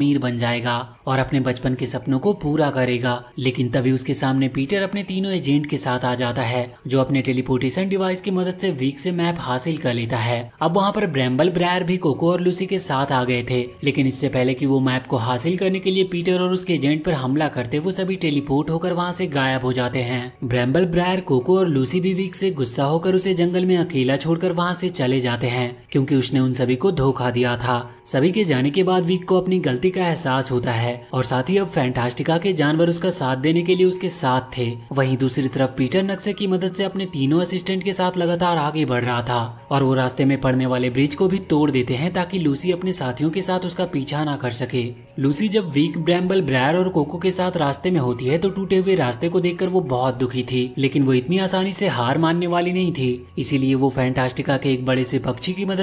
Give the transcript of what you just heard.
अमीर बन जाएगा और अपने बचपन के सपनों को पूरा करेगा लेकिन तभी उसके सामने पीटर अपने तीनों एजेंट के साथ आ जाता है जो अपने टेलीपोर्टेशन डिवाइस की मदद से वीक से मैप हासिल कर लेता है अब वहाँ पर ब्रैम्बल ब्रायर भी कोको और लूसी के साथ आ गए थे लेकिन इससे पहले की वो मैप को हासिल करने के लिए पीटर और उसके एजेंट पर हमला करते वो सभी टेलीपोर्ट होकर वहाँ से गायब हो जाते हैं ब्रैम्बल ब्रायर कोको और लूसी भी वीक से गुस्सा होकर उसे जंगल में अकेला छोड़कर वहाँ से चले जाते हैं क्योंकि उसने उन सभी को धोखा दिया था सभी के जाने के बाद वीक को अपनी गलती खुशी का एहसास होता है और साथ ही अब फैंटास्टिका के जानवर उसका साथ देने के लिए उसके साथ थे वहीं दूसरी तरफ पीटर नक्शे की मदद से अपने तीनों असिस्टेंट के साथ लगातार आगे बढ़ रहा था और वो रास्ते में पड़ने वाले ब्रिज को भी तोड़ देते हैं ताकि लूसी अपने साथियों के साथ उसका पीछा ना कर सके लूसी जब वीक ब्रैम्बल ब्रायर और कोको के साथ रास्ते में होती है तो टूटे हुए रास्ते को देख वो बहुत दुखी थी लेकिन वो इतनी आसानी से हार मानने वाली नहीं थी इसीलिए वो फैंटास्टिका के एक बड़े से पक्षी की मदद